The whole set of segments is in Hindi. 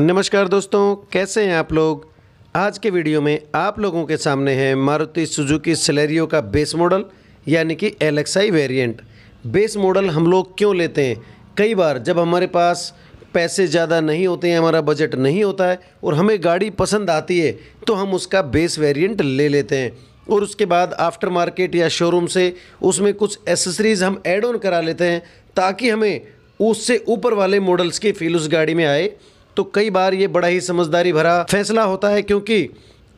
नमस्कार दोस्तों कैसे हैं आप लोग आज के वीडियो में आप लोगों के सामने है मारुति सुजुकी सलेरियो का बेस मॉडल यानी कि L X I variant base model हम लोग क्यों लेते हैं कई बार जब हमारे पास पैसे ज़्यादा नहीं होते हैं हमारा बजट नहीं होता है और हमें गाड़ी पसंद आती है तो हम उसका बेस वेरियंट ले लेते हैं और उसके बाद आफ्टर मार्केट या शोरूम से उसमें कुछ एसेसरीज़ हम ऐड ऑन करा लेते हैं ताकि हमें उससे ऊपर वाले मॉडल्स की फील उस गाड़ी में आए तो कई बार ये बड़ा ही समझदारी भरा फैसला होता है क्योंकि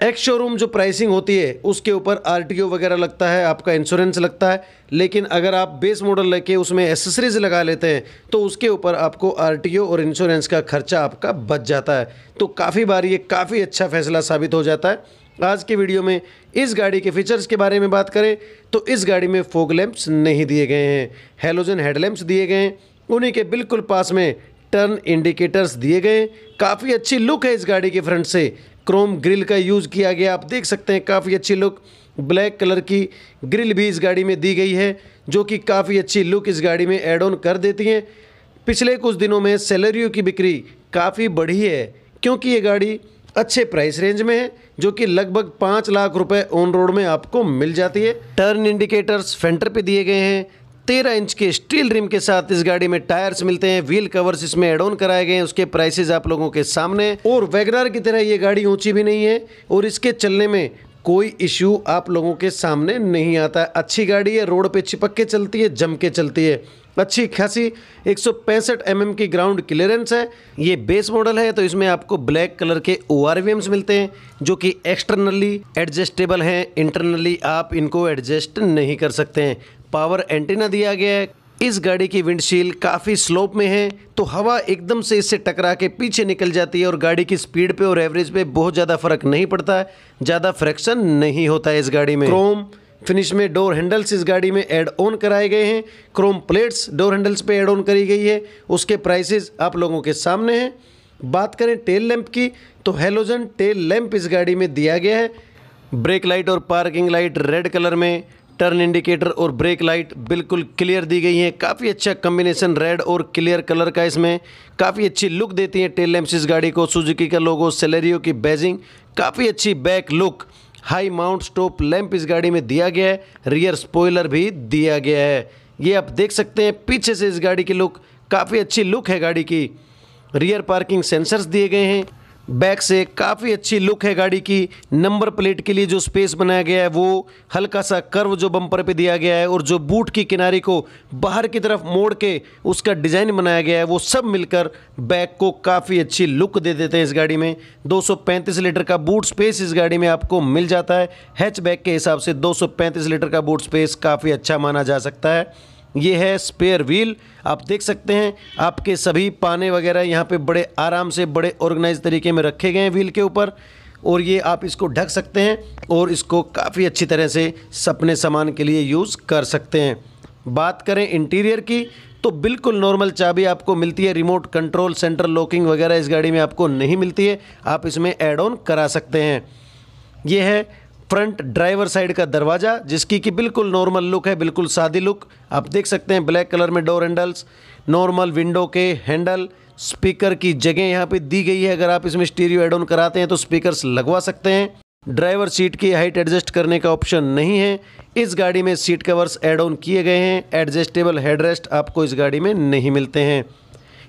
एक्स शोरूम जो प्राइसिंग होती है उसके ऊपर आर वगैरह लगता है आपका इंश्योरेंस लगता है लेकिन अगर आप बेस मॉडल लेके उसमें एसेसरीज लगा लेते हैं तो उसके ऊपर आपको आर और इंश्योरेंस का खर्चा आपका बच जाता है तो काफ़ी बार ये काफ़ी अच्छा फैसला साबित हो जाता है आज के वीडियो में इस गाड़ी के फीचर्स के बारे में बात करें तो इस गाड़ी में फोक लैम्प्स नहीं दिए गए हैं हेलोजन हेडलैम्प्स दिए गए हैं उन्हीं के बिल्कुल पास में टर्न इंडिकेटर्स दिए गए काफ़ी अच्छी लुक है इस गाड़ी के फ्रंट से क्रोम ग्रिल का यूज़ किया गया आप देख सकते हैं काफ़ी अच्छी लुक ब्लैक कलर की ग्रिल भी इस गाड़ी में दी गई है जो कि काफ़ी अच्छी लुक इस गाड़ी में एड ऑन कर देती हैं पिछले कुछ दिनों में सैलरियों की बिक्री काफ़ी बढ़ी है क्योंकि ये गाड़ी अच्छे प्राइस रेंज में है जो कि लगभग पाँच लाख रुपए ऑन रोड में आपको मिल जाती है टर्न इंडिकेटर्स फेंटर पे दिए गए हैं तेरह इंच के स्टील रिम के साथ इस गाड़ी में टायर्स मिलते हैं व्हील कवर्स इसमें एड ऑन कराए गए हैं उसके प्राइसेज आप लोगों के सामने और वेगनार की तरह ये गाड़ी ऊंची भी नहीं है और इसके चलने में कोई इश्यू आप लोगों के सामने नहीं आता है अच्छी गाड़ी है रोड पे चिपक के चलती है जम के चलती है अच्छी खासी एक सौ mm की ग्राउंड क्लियरेंस है ये बेस मॉडल है तो इसमें आपको ब्लैक कलर के ओ मिलते हैं जो कि एक्सटर्नली एडजस्टेबल हैं इंटरनली आप इनको एडजस्ट नहीं कर सकते हैं पावर एंटीना दिया गया है इस गाड़ी की विंडशील्ड काफ़ी स्लोप में है तो हवा एकदम से इससे टकरा के पीछे निकल जाती है और गाड़ी की स्पीड पे और एवरेज पे बहुत ज़्यादा फर्क नहीं पड़ता है ज़्यादा फ्रैक्शन नहीं होता है इस गाड़ी में क्रोम फिनिश में डोर हैंडल्स इस गाड़ी में एड ऑन कराए गए हैं क्रोम प्लेट्स डोर हैंडल्स पे एड ऑन करी गई है उसके प्राइसेस आप लोगों के सामने हैं बात करें टेल लैंप की तो हेलोजन टेल लैंप इस गाड़ी में दिया गया है ब्रेक लाइट और पार्किंग लाइट रेड कलर में टर्न इंडिकेटर और ब्रेक लाइट बिल्कुल क्लियर दी गई हैं काफ़ी अच्छा कम्बिनेशन रेड और क्लियर कलर का इसमें काफ़ी अच्छी लुक देती है टेल लैम्प्स इस गाड़ी को सुजुकी का लोगो सेलेरियो की बैजिंग काफ़ी अच्छी back look high mount stop lamp इस गाड़ी में दिया गया है रियर स्पोइलर भी दिया गया है ये आप देख सकते हैं पीछे से इस गाड़ी की लुक काफ़ी अच्छी लुक है गाड़ी की रियर पार्किंग सेंसर्स दिए गए हैं बैक से काफ़ी अच्छी लुक है गाड़ी की नंबर प्लेट के लिए जो स्पेस बनाया गया है वो हल्का सा कर्व जो बम्पर पे दिया गया है और जो बूट की किनारी को बाहर की तरफ मोड़ के उसका डिज़ाइन बनाया गया है वो सब मिलकर बैक को काफ़ी अच्छी लुक दे देते हैं इस गाड़ी में 235 लीटर का बूट स्पेस इस गाड़ी में आपको मिल जाता है हैच के हिसाब से दो लीटर का बूट स्पेस काफ़ी अच्छा माना जा सकता है ये है स्पेयर व्हील आप देख सकते हैं आपके सभी पाने वगैरह यहाँ पे बड़े आराम से बड़े ऑर्गेनाइज तरीके में रखे गए हैं व्हील के ऊपर और ये आप इसको ढक सकते हैं और इसको काफ़ी अच्छी तरह से सपने सामान के लिए यूज़ कर सकते हैं बात करें इंटीरियर की तो बिल्कुल नॉर्मल चाबी आपको मिलती है रिमोट कंट्रोल सेंट्रल लॉकिंग वगैरह इस गाड़ी में आपको नहीं मिलती है आप इसमें एड ऑन करा सकते हैं ये है फ्रंट ड्राइवर साइड का दरवाज़ा जिसकी कि बिल्कुल नॉर्मल लुक है बिल्कुल सादी लुक आप देख सकते हैं ब्लैक कलर में डोर हैंडल्स नॉर्मल विंडो के हैंडल स्पीकर की जगह यहाँ पे दी गई है अगर आप इसमें स्टीरियो एड ऑन कराते हैं तो स्पीकर्स लगवा सकते हैं ड्राइवर सीट की हाइट एडजस्ट करने का ऑप्शन नहीं है इस गाड़ी में सीट कवर्स एड ऑन किए गए हैं एडजस्टेबल हेडरेस्ट आपको इस गाड़ी में नहीं मिलते हैं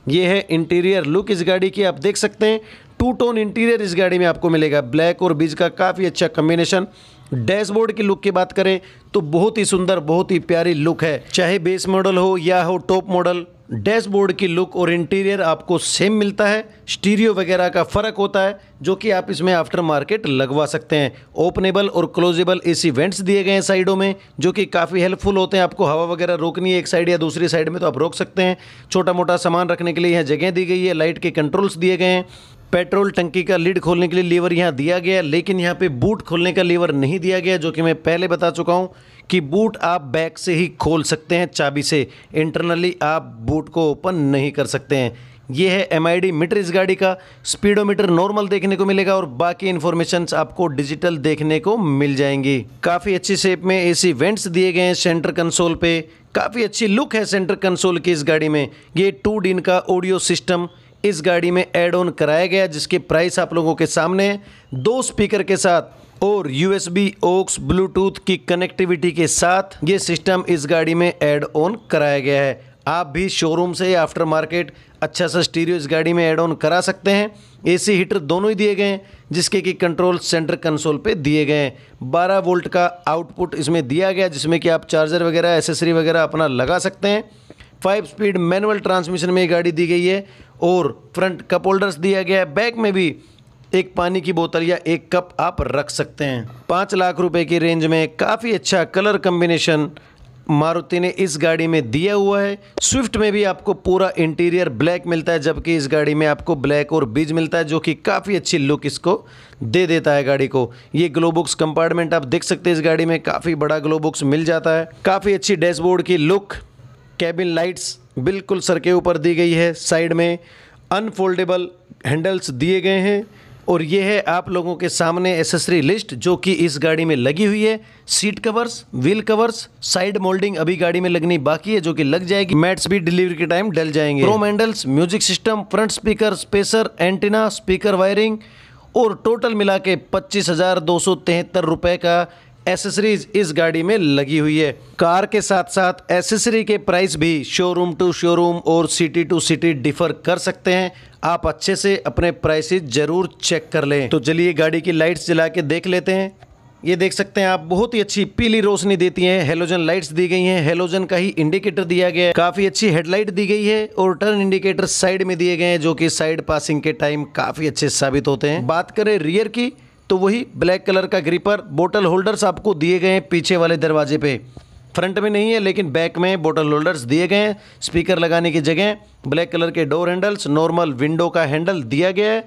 ये है इंटीरियर लुक इस गाड़ी की आप देख सकते हैं टू टोन इंटीरियर इस गाड़ी में आपको मिलेगा ब्लैक और बीज का काफ़ी अच्छा कम्बिनेशन डैशबोर्ड की लुक की बात करें तो बहुत ही सुंदर बहुत ही प्यारी लुक है चाहे बेस मॉडल हो या हो टॉप मॉडल डैशबोर्ड की लुक और इंटीरियर आपको सेम मिलता है स्टीरियो वगैरह का फ़र्क होता है जो कि आप इसमें आफ्टर मार्केट लगवा सकते हैं ओपनेबल और क्लोजेबल एसी वेंट्स दिए गए हैं साइडों में जो कि काफ़ी हेल्पफुल होते हैं आपको हवा वगैरह रोकनी है एक साइड या दूसरी साइड में तो आप रोक सकते हैं छोटा मोटा सामान रखने के लिए यहाँ जगह दी गई है लाइट के कंट्रोल्स दिए गए हैं पेट्रोल टंकी का लीड खोलने के लिए लीवर यहाँ दिया गया लेकिन यहाँ पे बूट खोलने का लीवर नहीं दिया गया जो कि मैं पहले बता चुका हूँ कि बूट आप बैक से ही खोल सकते हैं चाबी से इंटरनली आप बूट को ओपन नहीं कर सकते हैं ये है एम आई डी मीटर इस गाड़ी का स्पीडोमीटर नॉर्मल देखने को मिलेगा और बाकी इन्फॉर्मेशन आपको डिजिटल देखने को मिल जाएंगी काफ़ी अच्छी शेप में ए सी वेंट्स दिए गए हैं सेंटर कंसोल पे काफ़ी अच्छी लुक है सेंटर कंसोल की इस गाड़ी में ये टू डिन का ऑडियो सिस्टम इस गाड़ी में एड ऑन कराया गया जिसके प्राइस आप लोगों के सामने है दो स्पीकर के साथ और U S B aux Bluetooth की कनेक्टिविटी के साथ ये सिस्टम इस गाड़ी में एड ऑन कराया गया है आप भी शोरूम से आफ्टर मार्केट अच्छा सा स्टीरियो इस गाड़ी में एड ऑन करा सकते हैं एसी हीटर दोनों ही दिए गए हैं जिसके कि कंट्रोल सेंटर कंसोल पे दिए गए हैं 12 वोल्ट का आउटपुट इसमें दिया गया जिसमें कि आप चार्जर वगैरह एसेसरी वगैरह अपना लगा सकते हैं फाइव स्पीड मैनुअल ट्रांसमिशन में ये गाड़ी दी गई है और फ्रंट कप होल्डर्स दिया गया है बैक में भी एक पानी की बोतल या एक कप आप रख सकते हैं पाँच लाख रुपए की रेंज में काफ़ी अच्छा कलर कम्बिनेशन मारुति ने इस गाड़ी में दिया हुआ है स्विफ्ट में भी आपको पूरा इंटीरियर ब्लैक मिलता है जबकि इस गाड़ी में आपको ब्लैक और बीज मिलता है जो कि काफ़ी अच्छी लुक इसको दे देता है गाड़ी को ये ग्लोबुक्स कंपार्टमेंट आप देख सकते हैं इस गाड़ी में काफ़ी बड़ा ग्लोबुक्स मिल जाता है काफ़ी अच्छी डैशबोर्ड की लुक कैबिन लाइट्स बिल्कुल सर के ऊपर दी गई है साइड में अनफोल्डेबल हैंडल्स दिए गए हैं और ये है आप लोगों के सामने एसेसरी लिस्ट जो कि इस गाड़ी में लगी हुई है seat covers wheel covers side moulding अभी गाड़ी में लगनी बाकी है जो कि लग जाएगी मैट्स भी डिलीवरी के टाइम डल जाएंगे chrome handles music system front speaker spacer antenna speaker wiring और टोटल मिला के पच्चीस रुपए का एसेसरीज इस गाड़ी में लगी हुई है कार के साथ साथ एसेसरी के प्राइस भी शोरूम टू शोरूम और सिटी टू सिटी डिफर कर सकते हैं आप अच्छे से अपने प्राइसेस जरूर चेक कर लें तो चलिए गाड़ी की लाइट्स जला के देख लेते हैं ये देख सकते हैं आप बहुत ही अच्छी पीली रोशनी देती हैं हेलोजन लाइट्स दी गई हैं हेलोजन का ही इंडिकेटर दिया गया है काफी अच्छी हेडलाइट दी गई है और टर्न इंडिकेटर साइड में दिए गए हैं जो कि साइड पासिंग के टाइम काफी अच्छे साबित होते हैं बात करें रियर की तो वही ब्लैक कलर का ग्रीपर बोटल होल्डर्स आपको दिए गए हैं पीछे वाले दरवाजे पे फ्रंट में नहीं है लेकिन बैक में बोटल होल्डर्स दिए गए हैं स्पीकर लगाने की जगह ब्लैक कलर के डोर हैंडल्स नॉर्मल विंडो का हैंडल दिया गया है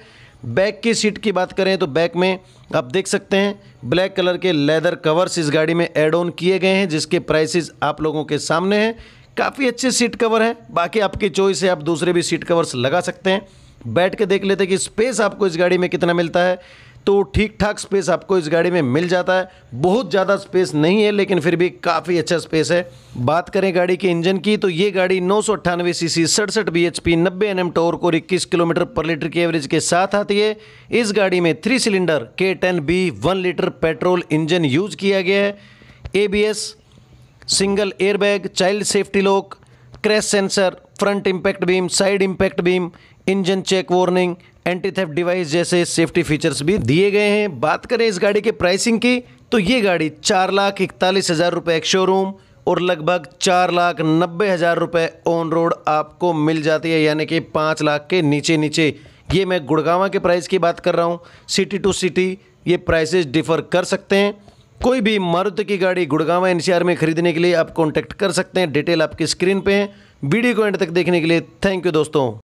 बैक की सीट की बात करें तो बैक में आप देख सकते हैं ब्लैक कलर के लेदर कवर्स इस गाड़ी में एड ऑन किए गए हैं जिसके प्राइसेस आप लोगों के सामने हैं काफ़ी अच्छे सीट कवर हैं बाकी आपकी चॉइस है आप दूसरे भी सीट कवर्स लगा सकते हैं बैठ के देख लेते हैं कि स्पेस आपको इस गाड़ी में कितना मिलता है तो ठीक ठाक स्पेस आपको इस गाड़ी में मिल जाता है बहुत ज़्यादा स्पेस नहीं है लेकिन फिर भी काफ़ी अच्छा स्पेस है बात करें गाड़ी के इंजन की तो ये गाड़ी नौ सौ अट्ठानवे सी सी सड़सठ बी एच पी नब्बे एन एम टोर और इक्कीस किलोमीटर पर लीटर की एवरेज के साथ आती है इस गाड़ी में three cylinder K ten B one litre petrol engine use किया गया है A B S single airbag child safety lock crash sensor front impact beam side impact beam engine check warning anti theft device जैसे सेफ्टी फीचर्स भी दिए गए हैं बात करें इस गाड़ी के प्राइसिंग की तो ये गाड़ी चार लाख इकतालीस हज़ार रुपये एक शोरूम और लगभग चार लाख नब्बे हज़ार रुपये ऑन रोड आपको मिल जाती है यानी कि पाँच लाख के नीचे नीचे ये मैं गुड़गावा के प्राइस की बात कर रहा हूँ सिटी टू सिटी ये प्राइसेस डिफ़र कर सकते हैं कोई भी मारुति की गाड़ी गुड़गावा एनसीआर में खरीदने के लिए आप कॉन्टैक्ट कर सकते हैं डिटेल आपकी स्क्रीन पे है वीडियो को एंड तक देखने के लिए थैंक यू दोस्तों